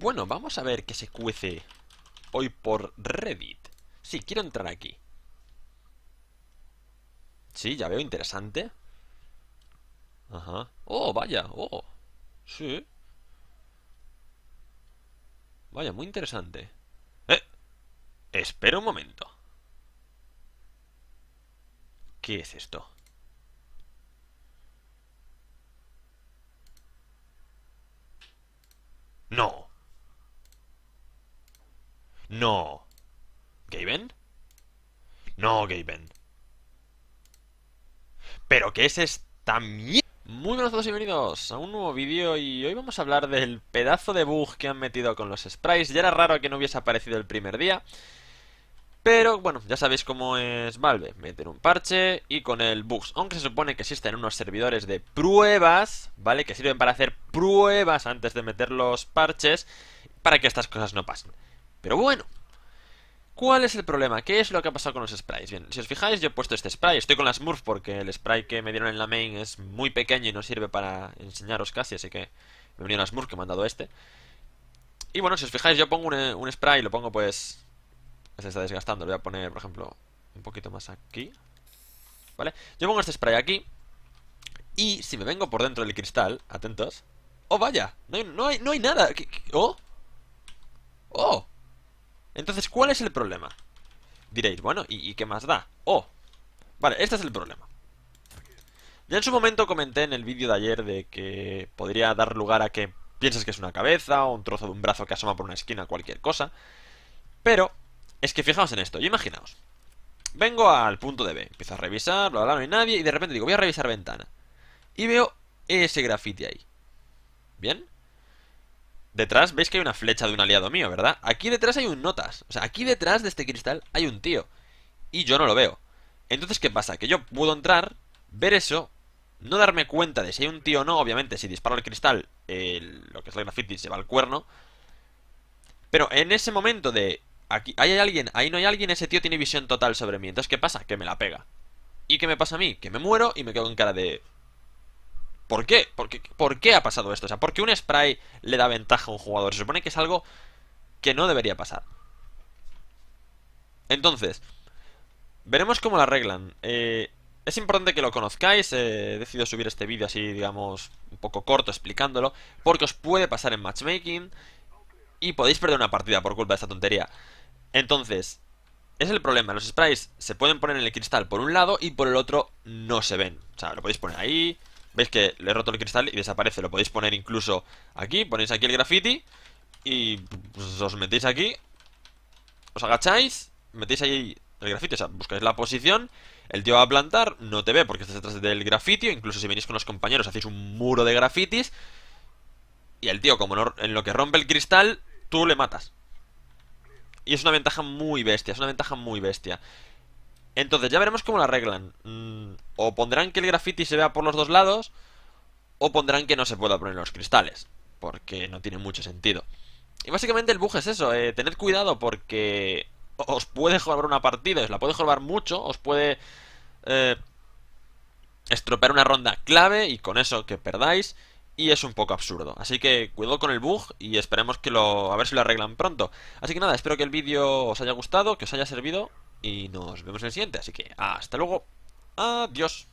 Bueno, vamos a ver qué se cuece hoy por Reddit. Sí, quiero entrar aquí. Sí, ya veo, interesante. Ajá. Oh, vaya, oh. Sí. Vaya, muy interesante. Eh. Espera un momento. ¿Qué es esto? No. No. ¿Gaben? No, Gaben. ¿Pero qué es esta mierda? Muy buenas a todos y bienvenidos a un nuevo vídeo y hoy vamos a hablar del pedazo de bug que han metido con los sprites. Ya era raro que no hubiese aparecido el primer día. Pero bueno, ya sabéis cómo es Valve, meter un parche y con el bugs. Aunque se supone que existen unos servidores de pruebas, ¿vale? Que sirven para hacer pruebas antes de meter los parches para que estas cosas no pasen. Pero bueno, ¿Cuál es el problema? ¿Qué es lo que ha pasado con los sprites? Bien, si os fijáis, yo he puesto este spray Estoy con la Smurf porque el spray que me dieron en la main es muy pequeño y no sirve para enseñaros casi, así que me a las Smurf que me han dado este. Y bueno, si os fijáis, yo pongo eh, un, spray y lo pongo pues... Se está desgastando, lo voy a poner, por ejemplo, un poquito más aquí. ¿Vale? Yo pongo este spray aquí. Y si me vengo por dentro del cristal, atentos... ¡Oh, vaya! No hay, nada. oh oh entonces, ¿cuál es el problema? Diréis, bueno, ¿y, qué más da? Oh, vale, este es el problema. Ya en su momento comenté en el vídeo de ayer de que podría dar lugar a que pienses que es una cabeza o un trozo de un brazo que asoma por una esquina, cualquier cosa. Pero, es que fijaos en esto, y imaginaos. Vengo al punto de B, empiezo a revisar, bla, bla, no hay nadie, y de repente digo, voy a revisar ventana. Y veo ese graffiti ahí. ¿Bien? Detrás veis que hay una flecha de un aliado mío, ¿verdad? Aquí detrás hay un notas. O sea, aquí detrás de este cristal hay un tío. Y yo no lo veo. Entonces, ¿qué pasa? Que yo puedo entrar, ver eso, no darme cuenta de si hay un tío o no. Obviamente, si disparo el cristal, lo que es la graffiti se va al cuerno. Pero en ese momento de... Aquí, hay alguien, ahí no hay alguien, ese tío tiene visión total sobre mí. Entonces, ¿qué pasa? Que me la pega. ¿Y qué me pasa a mí? Que me muero y me quedo en cara de... ¿Por qué? ¿Por qué, ha pasado esto? O sea, ¿por qué un spray le da ventaja a un jugador? Se supone que es algo que no debería pasar. Entonces, veremos cómo la arreglan. Eh, es importante que lo conozcáis, he decidido subir este vídeo así, digamos, un poco corto explicándolo, porque os puede pasar en matchmaking y podéis perder una partida por culpa de esta tontería. Entonces, es el problema, los sprays se pueden poner en el cristal por un lado y por el otro no se ven. O sea, lo podéis poner ahí, Veis que le he roto el cristal y desaparece. Lo podéis poner incluso aquí. Ponéis aquí el graffiti. Y pues, os metéis aquí. Os agacháis. Metéis ahí el grafiti, O sea, buscáis la posición. El tío va a plantar. No te ve porque estás detrás del grafiti, Incluso si venís con los compañeros, hacéis un muro de grafitis. Y el tío, como en lo que rompe el cristal, tú le matas. Y es una ventaja muy bestia, es una ventaja muy bestia. Entonces, ya veremos cómo la arreglan. Mm, o pondrán que el graffiti se vea por los dos lados, o pondrán que no se pueda poner los cristales, porque no tiene mucho sentido. Y básicamente el bug es eso, eh, tened cuidado porque os puede jorbar una partida, os la puede jorbar mucho, os puede eh, estropear una ronda clave y con eso que perdáis y es un poco absurdo. Así que cuidado con el bug y esperemos que lo a ver si lo arreglan pronto. Así que nada, espero que el vídeo os haya gustado, que os haya servido y nos vemos en el siguiente. Así que hasta luego. Adiós.